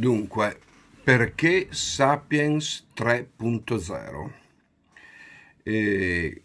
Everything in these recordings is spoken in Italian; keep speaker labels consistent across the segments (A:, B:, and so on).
A: Dunque, perché Sapiens 3.0? E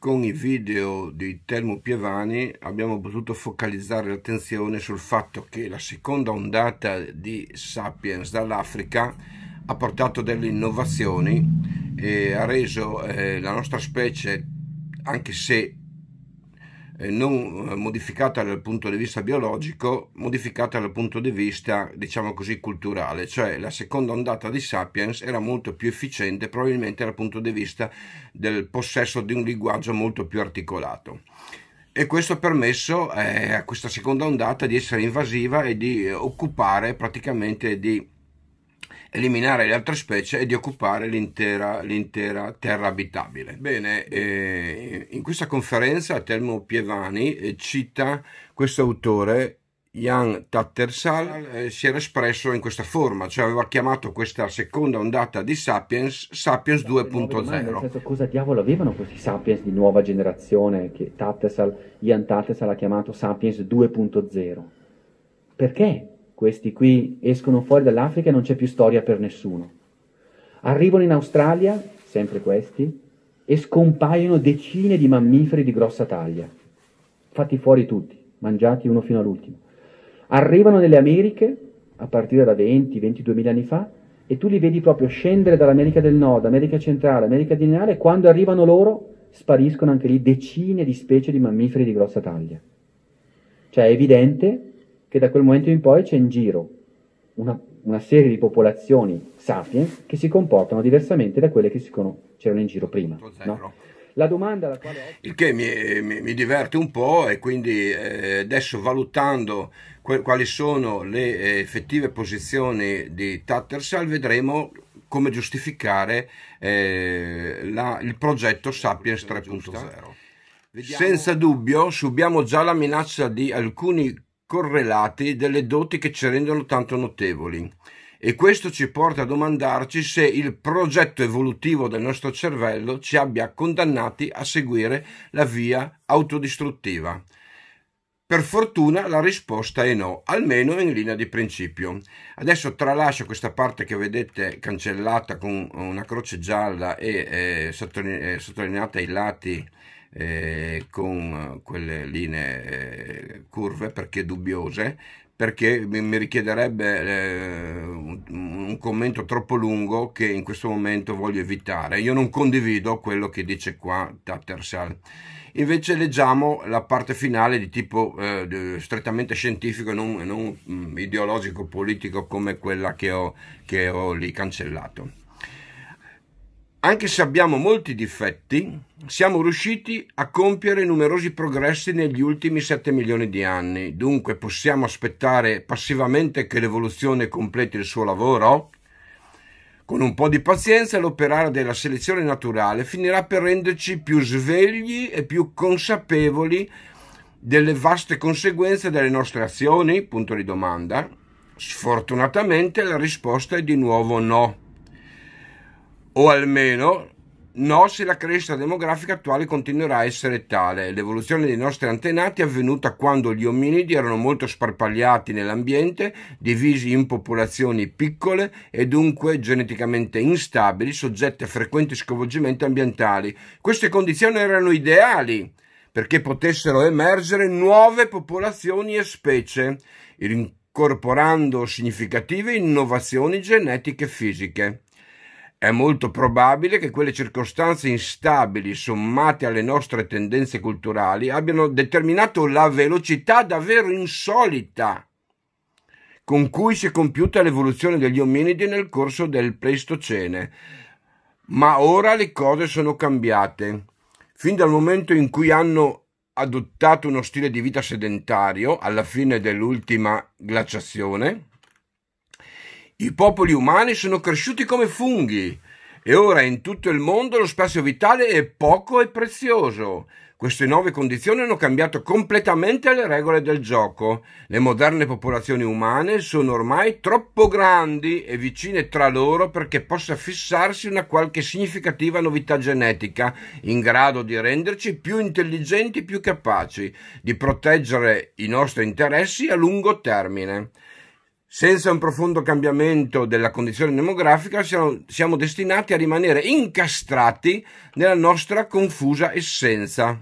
A: con i video di Telmo Pievani abbiamo potuto focalizzare l'attenzione sul fatto che la seconda ondata di Sapiens dall'Africa ha portato delle innovazioni e ha reso eh, la nostra specie, anche se non eh, modificata dal punto di vista biologico, modificata dal punto di vista, diciamo così, culturale, cioè la seconda ondata di Sapiens era molto più efficiente probabilmente dal punto di vista del possesso di un linguaggio molto più articolato. E questo ha permesso eh, a questa seconda ondata di essere invasiva e di occupare praticamente di eliminare le altre specie e di occupare l'intera, l'intera terra abitabile. Bene, eh, in questa conferenza Telmo Pievani eh, cita questo autore Jan Tattersall eh, si era espresso in questa forma, cioè aveva chiamato questa seconda ondata di Sapiens Sapiens 2.0.
B: cosa diavolo avevano questi Sapiens di nuova generazione che Tattersall, Jan Tattersall ha chiamato Sapiens 2.0? Perché? Questi qui escono fuori dall'Africa e non c'è più storia per nessuno. Arrivano in Australia, sempre questi, e scompaiono decine di mammiferi di grossa taglia, fatti fuori tutti, mangiati uno fino all'ultimo. Arrivano nelle Americhe, a partire da 20-22 mila anni fa, e tu li vedi proprio scendere dall'America del Nord, America Centrale, America di Denare, e quando arrivano loro spariscono anche lì decine di specie di mammiferi di grossa taglia. Cioè è evidente che da quel momento in poi c'è in giro una, una serie di popolazioni sapiens che si comportano diversamente da quelle che c'erano in giro prima. No?
A: La domanda alla quale... Il che mi, mi, mi diverte un po' e quindi eh, adesso valutando que, quali sono le eh, effettive posizioni di Tattersall vedremo come giustificare eh, la, il progetto Sapiens 3.0. Senza dubbio subiamo già la minaccia di alcuni correlati delle doti che ci rendono tanto notevoli. E questo ci porta a domandarci se il progetto evolutivo del nostro cervello ci abbia condannati a seguire la via autodistruttiva. Per fortuna la risposta è no, almeno in linea di principio. Adesso tralascio questa parte che vedete cancellata con una croce gialla e eh, eh sottolineata ai lati eh, con quelle linee eh, curve perché dubbiose, perché mi richiederebbe eh, un, commento troppo lungo che in questo momento voglio evitare. Io non condivido quello che dice qua Tattersall. Invece leggiamo la parte finale di tipo eh, strettamente scientifico e non, non mm, ideologico-politico come quella che ho, che ho lì cancellato. Anche se abbiamo molti difetti, siamo riusciti a compiere numerosi progressi negli ultimi 7 milioni di anni, dunque possiamo aspettare passivamente che l'evoluzione completi il suo lavoro? Con un po' di pazienza l'operare della selezione naturale finirà per renderci più svegli e più consapevoli delle vaste conseguenze delle nostre azioni? Punto di domanda. Sfortunatamente la risposta è di nuovo no o almeno no se la crescita demografica attuale continuerà a essere tale. L'evoluzione dei nostri antenati è avvenuta quando gli ominidi erano molto sparpagliati nell'ambiente, divisi in popolazioni piccole e dunque geneticamente instabili, soggette a frequenti sconvolgimenti ambientali. Queste condizioni erano ideali perché potessero emergere nuove popolazioni e specie, incorporando significative innovazioni genetiche e fisiche. È molto probabile che quelle circostanze instabili sommate alle nostre tendenze culturali abbiano determinato la velocità davvero insolita con cui si è compiuta l'evoluzione degli ominidi nel corso del Pleistocene. Ma ora le cose sono cambiate. Fin dal momento in cui hanno adottato uno stile di vita sedentario alla fine dell'ultima glaciazione, i popoli umani sono cresciuti come funghi e ora in tutto il mondo lo spazio vitale è poco e prezioso. Queste nuove condizioni hanno cambiato completamente le regole del gioco. Le moderne popolazioni umane sono ormai troppo grandi e vicine tra loro perché possa fissarsi una qualche significativa novità genetica, in grado di renderci più intelligenti, più capaci, di proteggere i nostri interessi a lungo termine. Senza un profondo cambiamento della condizione demografica siamo, siamo destinati a rimanere incastrati nella nostra confusa essenza.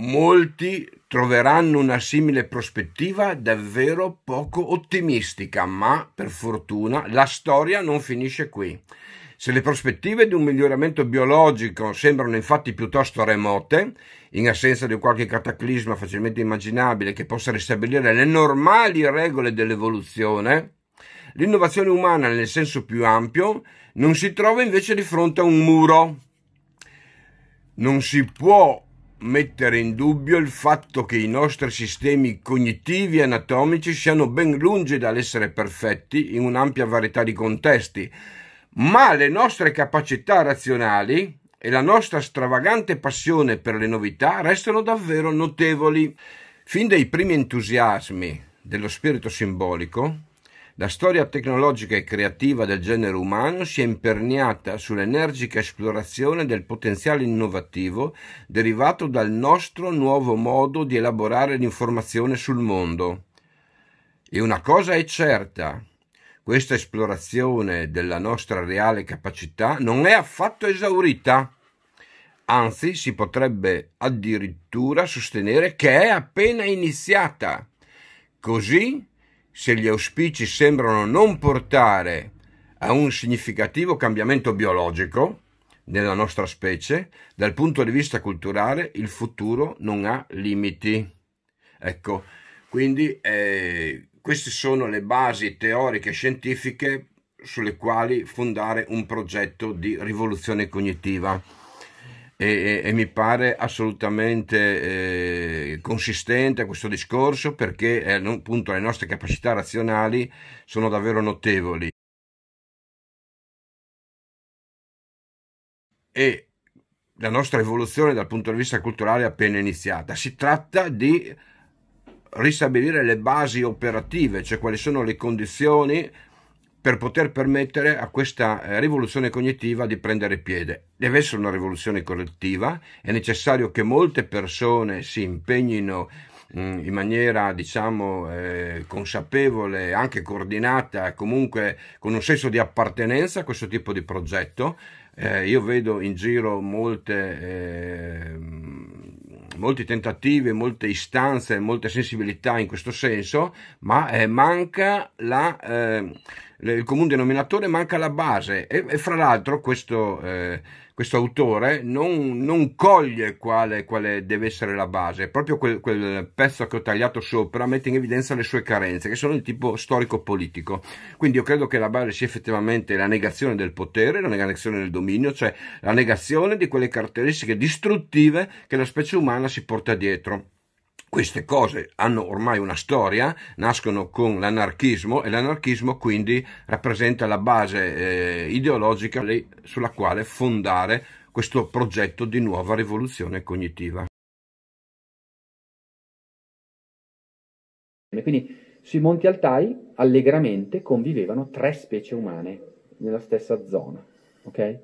A: Molti troveranno una simile prospettiva davvero poco ottimistica, ma per fortuna la storia non finisce qui. Se le prospettive di un miglioramento biologico sembrano infatti piuttosto remote, in assenza di qualche cataclisma facilmente immaginabile che possa ristabilire le normali regole dell'evoluzione, l'innovazione umana nel senso più ampio non si trova invece di fronte a un muro. Non si può mettere in dubbio il fatto che i nostri sistemi cognitivi e anatomici siano ben lungi dall'essere perfetti in un'ampia varietà di contesti, ma le nostre capacità razionali e la nostra stravagante passione per le novità restano davvero notevoli. Fin dai primi entusiasmi dello spirito simbolico, la storia tecnologica e creativa del genere umano si è imperniata sull'energica esplorazione del potenziale innovativo derivato dal nostro nuovo modo di elaborare l'informazione sul mondo. E una cosa è certa, questa esplorazione della nostra reale capacità non è affatto esaurita, anzi si potrebbe addirittura sostenere che è appena iniziata. Così, se gli auspici sembrano non portare a un significativo cambiamento biologico nella nostra specie, dal punto di vista culturale il futuro non ha limiti. Ecco, quindi eh, queste sono le basi teoriche e scientifiche sulle quali fondare un progetto di rivoluzione cognitiva e, e, e mi pare assolutamente eh, consistente questo discorso perché eh, appunto, le nostre capacità razionali sono davvero notevoli e la nostra evoluzione dal punto di vista culturale è appena iniziata si tratta di ristabilire le basi operative, cioè quali sono le condizioni per poter permettere a questa eh, rivoluzione cognitiva di prendere piede. Deve essere una rivoluzione collettiva, è necessario che molte persone si impegnino mm, in maniera diciamo eh, consapevole, anche coordinata, comunque con un senso di appartenenza a questo tipo di progetto. Eh, io vedo in giro molte eh, molti tentativi, molte istanze, molte sensibilità in questo senso, ma eh, manca la eh, il comune denominatore manca la base e, e fra l'altro questo, eh, questo autore non, non coglie quale, quale, deve essere la base, proprio quel, quel, pezzo che ho tagliato sopra mette in evidenza le sue carenze che sono di tipo storico-politico, quindi io credo che la base sia effettivamente la negazione del potere, la negazione del dominio, cioè la negazione di quelle caratteristiche distruttive che la specie umana si porta dietro. Queste cose hanno ormai una storia, nascono con l'anarchismo e l'anarchismo quindi rappresenta la base eh, ideologica sulla quale fondare questo progetto di nuova rivoluzione cognitiva.
B: Quindi sui Monti Altai allegramente convivevano tre specie umane nella stessa zona, ok?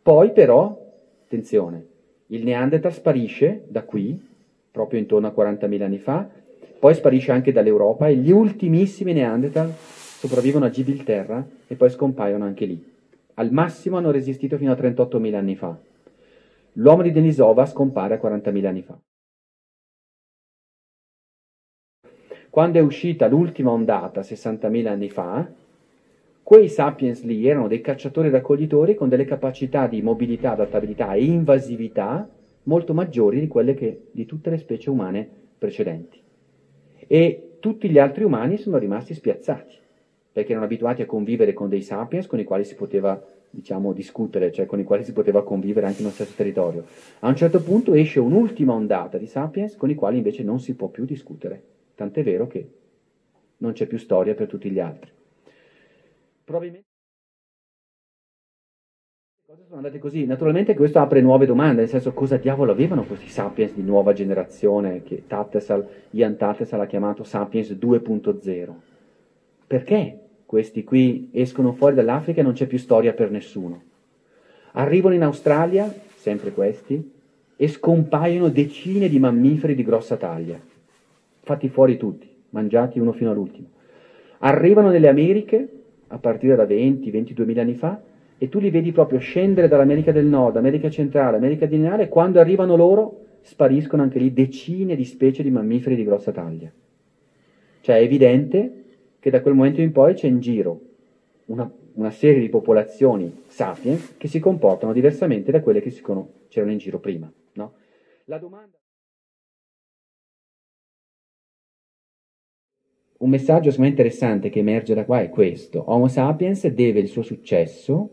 B: Poi però, attenzione, il Neanderthal sparisce da qui proprio intorno a 40.000 anni fa, poi sparisce anche dall'Europa e gli ultimissimi Neanderthal sopravvivono a Gibilterra e poi scompaiono anche lì. Al massimo hanno resistito fino a 38.000 anni fa. L'uomo di Denisova scompare a 40.000 anni fa. Quando è uscita l'ultima ondata, 60.000 anni fa, quei sapiens lì erano dei cacciatori e raccoglitori con delle capacità di mobilità, adattabilità e invasività molto maggiori di quelle che, di tutte le specie umane precedenti. E tutti gli altri umani sono rimasti spiazzati, perché erano abituati a convivere con dei sapiens con i quali si poteva diciamo, discutere, cioè con i quali si poteva convivere anche nello certo stesso territorio. A un certo punto esce un'ultima ondata di sapiens con i quali invece non si può più discutere, tant'è vero che non c'è più storia per tutti gli altri. Probabilmente cose sono andate così. Naturalmente questo apre nuove domande, nel senso cosa diavolo avevano questi sapiens di nuova generazione che Tattesal, Ian Tattesal ha chiamato sapiens 2.0. Perché questi qui escono fuori dall'Africa e non c'è più storia per nessuno? Arrivano in Australia, sempre questi, e scompaiono decine di mammiferi di grossa taglia, fatti fuori tutti, mangiati uno fino all'ultimo. Arrivano nelle Americhe, a partire da 20-22 mila anni fa, e tu li vedi proprio scendere dall'America del Nord, America Centrale, America Dinare, e quando arrivano loro spariscono anche lì decine di specie di mammiferi di grossa taglia. Cioè è evidente che da quel momento in poi c'è in giro una, una serie di popolazioni sapiens che si comportano diversamente da quelle che c'erano in giro prima. No? La domanda... Un messaggio interessante che emerge da qua è questo. Homo sapiens deve il suo successo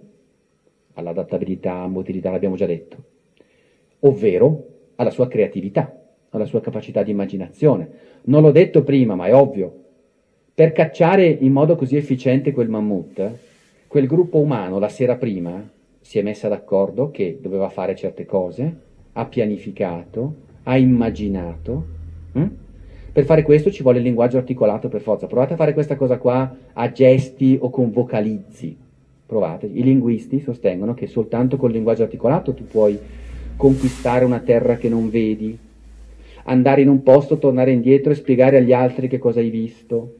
B: all'adattabilità, motilità, l'abbiamo già detto, ovvero alla sua creatività, alla sua capacità di immaginazione. Non l'ho detto prima, ma è ovvio. Per cacciare in modo così efficiente quel mammut, quel gruppo umano la sera prima si è messa d'accordo che doveva fare certe cose, ha pianificato, ha immaginato. Hm? Per fare questo ci vuole il linguaggio articolato per forza. Provate a fare questa cosa qua a gesti o con vocalizzi provate. I linguisti sostengono che soltanto col linguaggio articolato tu puoi conquistare una terra che non vedi, andare in un posto, tornare indietro e spiegare agli altri che cosa hai visto,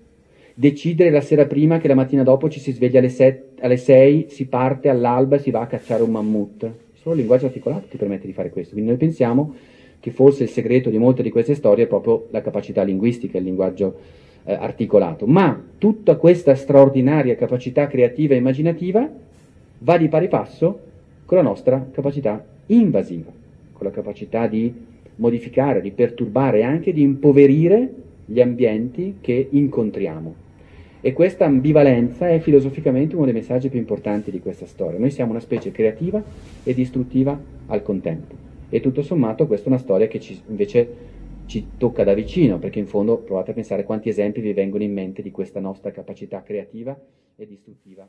B: decidere la sera prima che la mattina dopo ci si sveglia alle, set, alle 6, si parte all'alba e si va a cacciare un mammut. Solo il linguaggio articolato ti permette di fare questo. Quindi noi pensiamo che forse il segreto di molte di queste storie è proprio la capacità linguistica, il linguaggio articolato eh, articolato, ma tutta questa straordinaria capacità creativa e immaginativa va di pari passo con la nostra capacità invasiva, con la capacità di modificare, di perturbare e anche di impoverire gli ambienti che incontriamo. E questa ambivalenza è filosoficamente uno dei messaggi più importanti di questa storia. Noi siamo una specie creativa e distruttiva al contempo. E tutto sommato questa è una storia che ci, invece ci tocca da vicino, perché in fondo provate a pensare quanti esempi vi vengono in mente di questa nostra capacità creativa e distruttiva.